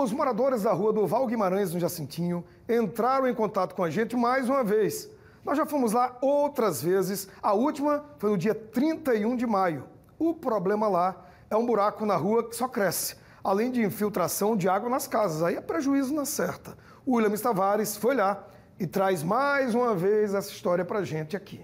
Os moradores da rua do Val Guimarães, no Jacintinho, entraram em contato com a gente mais uma vez. Nós já fomos lá outras vezes, a última foi no dia 31 de maio. O problema lá é um buraco na rua que só cresce, além de infiltração de água nas casas, aí é prejuízo na certa. O William Tavares foi lá e traz mais uma vez essa história pra gente aqui.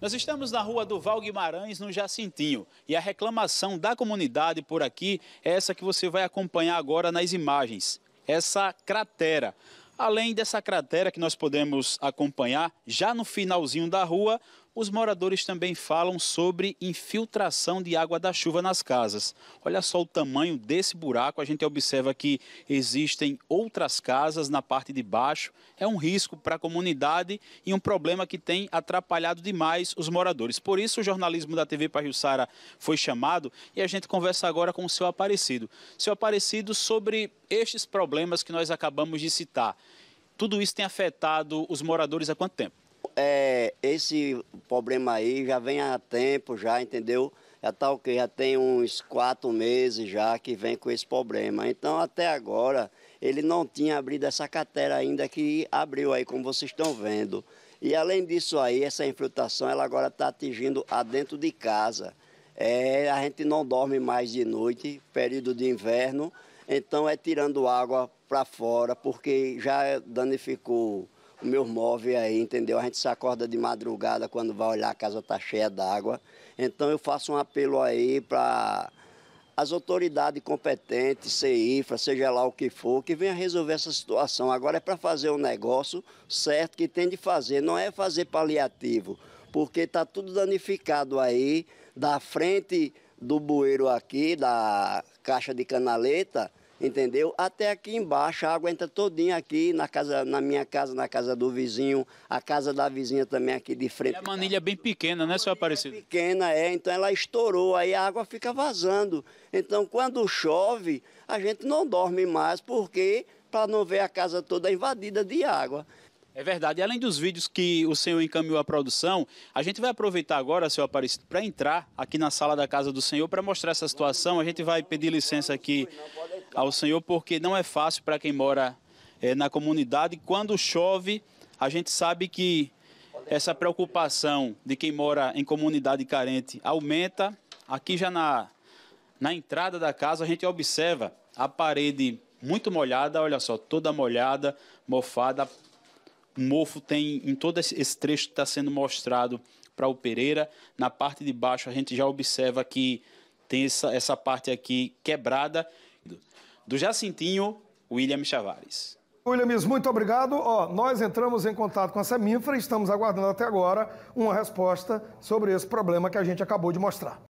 Nós estamos na rua do Val Guimarães, no Jacintinho, e a reclamação da comunidade por aqui é essa que você vai acompanhar agora nas imagens, essa cratera. Além dessa cratera que nós podemos acompanhar, já no finalzinho da rua, os moradores também falam sobre infiltração de água da chuva nas casas. Olha só o tamanho desse buraco. A gente observa que existem outras casas na parte de baixo. É um risco para a comunidade e um problema que tem atrapalhado demais os moradores. Por isso, o jornalismo da TV Sara foi chamado e a gente conversa agora com o seu Aparecido. Seu Aparecido, sobre estes problemas que nós acabamos de citar. Tudo isso tem afetado os moradores há quanto tempo? é, esse problema aí já vem há tempo, já, entendeu? Já tá o quê? Já tem uns quatro meses já que vem com esse problema. Então, até agora, ele não tinha abrido essa catera ainda que abriu aí, como vocês estão vendo. E além disso aí, essa infiltração, ela agora está atingindo a dentro de casa. É, a gente não dorme mais de noite, período de inverno, então é tirando água para fora, porque já danificou meus móveis aí, entendeu? A gente se acorda de madrugada quando vai olhar a casa está cheia d'água. Então eu faço um apelo aí para as autoridades competentes, CIFRA, seja lá o que for, que venha resolver essa situação. Agora é para fazer o um negócio certo que tem de fazer, não é fazer paliativo, porque está tudo danificado aí, da frente do bueiro aqui, da caixa de canaleta, entendeu? Até aqui embaixo, a água entra todinha aqui na casa, na minha casa, na casa do vizinho, a casa da vizinha também aqui de frente. E a manilha é bem pequena, né, seu é Aparecido? É pequena, é, então ela estourou, aí a água fica vazando. Então, quando chove, a gente não dorme mais, porque para não ver a casa toda invadida de água. É verdade. além dos vídeos que o senhor encaminhou à produção, a gente vai aproveitar agora, senhor Aparecido, para entrar aqui na sala da casa do senhor para mostrar essa situação. A gente vai pedir licença aqui ao Senhor, porque não é fácil para quem mora é, na comunidade. Quando chove, a gente sabe que essa preocupação de quem mora em comunidade carente aumenta. Aqui já na, na entrada da casa, a gente observa a parede muito molhada, olha só, toda molhada, mofada. Mofo tem em todo esse trecho que está sendo mostrado para o Pereira. Na parte de baixo, a gente já observa que tem essa, essa parte aqui quebrada do Jacintinho, William Chavares. Williams, muito obrigado. Ó, nós entramos em contato com a Seminfra e estamos aguardando até agora uma resposta sobre esse problema que a gente acabou de mostrar.